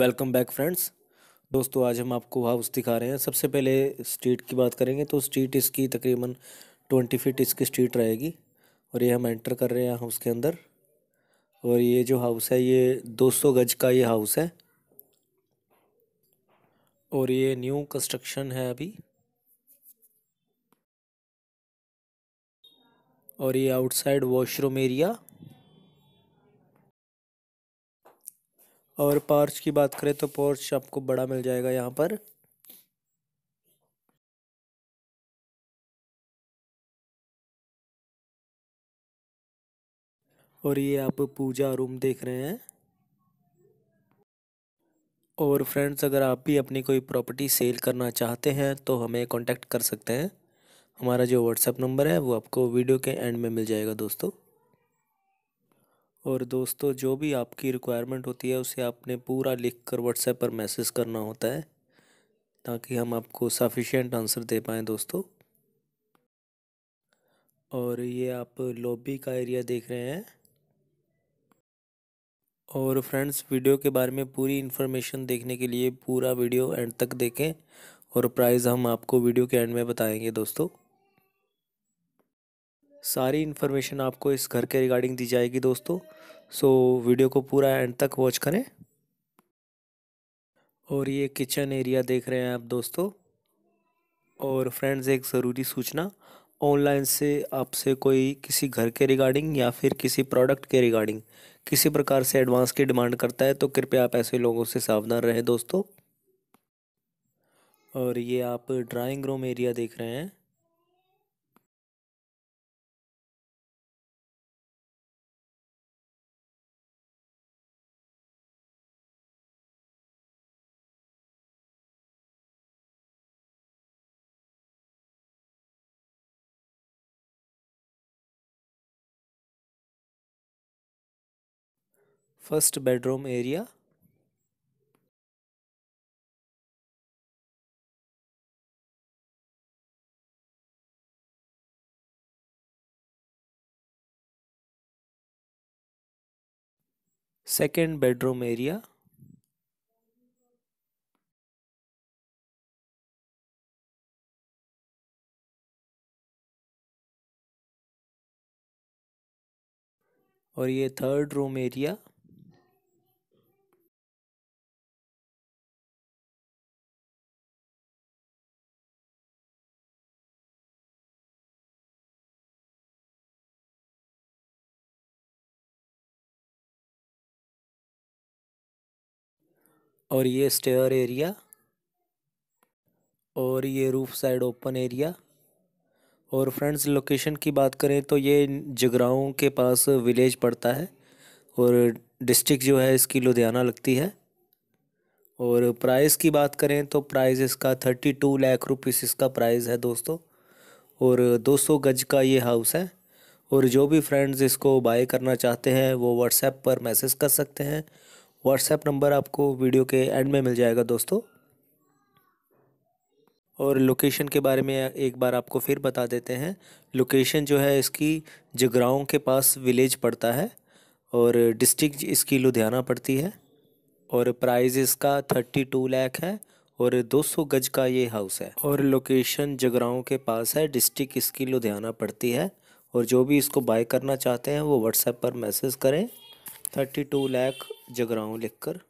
welcome back friends दोस्तों आज हम आपको हाउस दिखा रहे हैं सबसे पहले स्ट्रीट की बात करेंगे तो स्ट्रीट इसकी तकरीबन ट्वेंटी फीट इसकी स्ट्रीट रहेगी और ये हम एंटर कर रहे हैं हाउस के अंदर और ये जो हाउस है ये दो सौ गज का ये हाउस है और ये न्यू कंस्ट्रक्शन है अभी और ये आउटसाइड वॉशरूम एरिया और पार्च की बात करें तो पोर्च आपको बड़ा मिल जाएगा यहाँ पर और ये आप पूजा रूम देख रहे हैं और फ्रेंड्स अगर आप भी अपनी कोई प्रॉपर्टी सेल करना चाहते हैं तो हमें कांटेक्ट कर सकते हैं हमारा जो व्हाट्सअप नंबर है वो आपको वीडियो के एंड में मिल जाएगा दोस्तों और दोस्तों जो भी आपकी रिक्वायरमेंट होती है उसे आपने पूरा लिख कर व्हाट्सएप पर मैसेज करना होता है ताकि हम आपको सफिशेंट आंसर दे पाएँ दोस्तों और ये आप लॉबी का एरिया देख रहे हैं और फ्रेंड्स वीडियो के बारे में पूरी इन्फॉर्मेशन देखने के लिए पूरा वीडियो एंड तक देखें और प्राइस हम आपको वीडियो के एंड में बताएंगे दोस्तों सारी इन्फॉर्मेशन आपको इस घर के रिगार्डिंग दी जाएगी दोस्तों सो वीडियो को पूरा एंड तक वॉच करें और ये किचन एरिया देख रहे हैं आप दोस्तों और फ्रेंड्स एक ज़रूरी सूचना ऑनलाइन से आपसे कोई किसी घर के रिगार्डिंग या फिर किसी प्रोडक्ट के रिगार्डिंग किसी प्रकार से एडवांस की डिमांड करता है तो कृपया आप ऐसे लोगों से सावधान रहें दोस्तों और ये आप ड्राइंग रूम एरिया देख रहे हैं first bedroom area second bedroom area और ये थर्ड रूम एरिया और ये स्टेयर एरिया और ये रूफ साइड ओपन एरिया और फ्रेंड्स लोकेशन की बात करें तो ये जगराओं के पास विलेज पड़ता है और डिस्ट्रिक्ट जो है इसकी लुधियाना लगती है और प्राइस की बात करें तो प्राइस इसका थर्टी टू लैख रुपीस इसका प्राइस है दोस्तों और दो सौ गज का ये हाउस है और जो भी फ्रेंड्स इसको बाय करना चाहते हैं वो व्हाट्सएप पर मैसेज कर सकते हैं व्हाट्सएप नंबर आपको वीडियो के एंड में मिल जाएगा दोस्तों और लोकेशन के बारे में एक बार आपको फिर बता देते हैं लोकेशन जो है इसकी जगराओं के पास विलेज पड़ता है और डिस्ट्रिक्ट इसकी लुधियाना पड़ती है और प्राइस इसका थर्टी टू लैख है और दो सौ गज का ये हाउस है और लोकेशन जगराओं के पास है डिस्ट्रिक्ट इसकी लुधियाना पड़ती है और जो भी इसको बाय करना चाहते हैं वो व्हाट्सएप पर मैसेज करें थर्टी टू लैख जगराऊँ लिखकर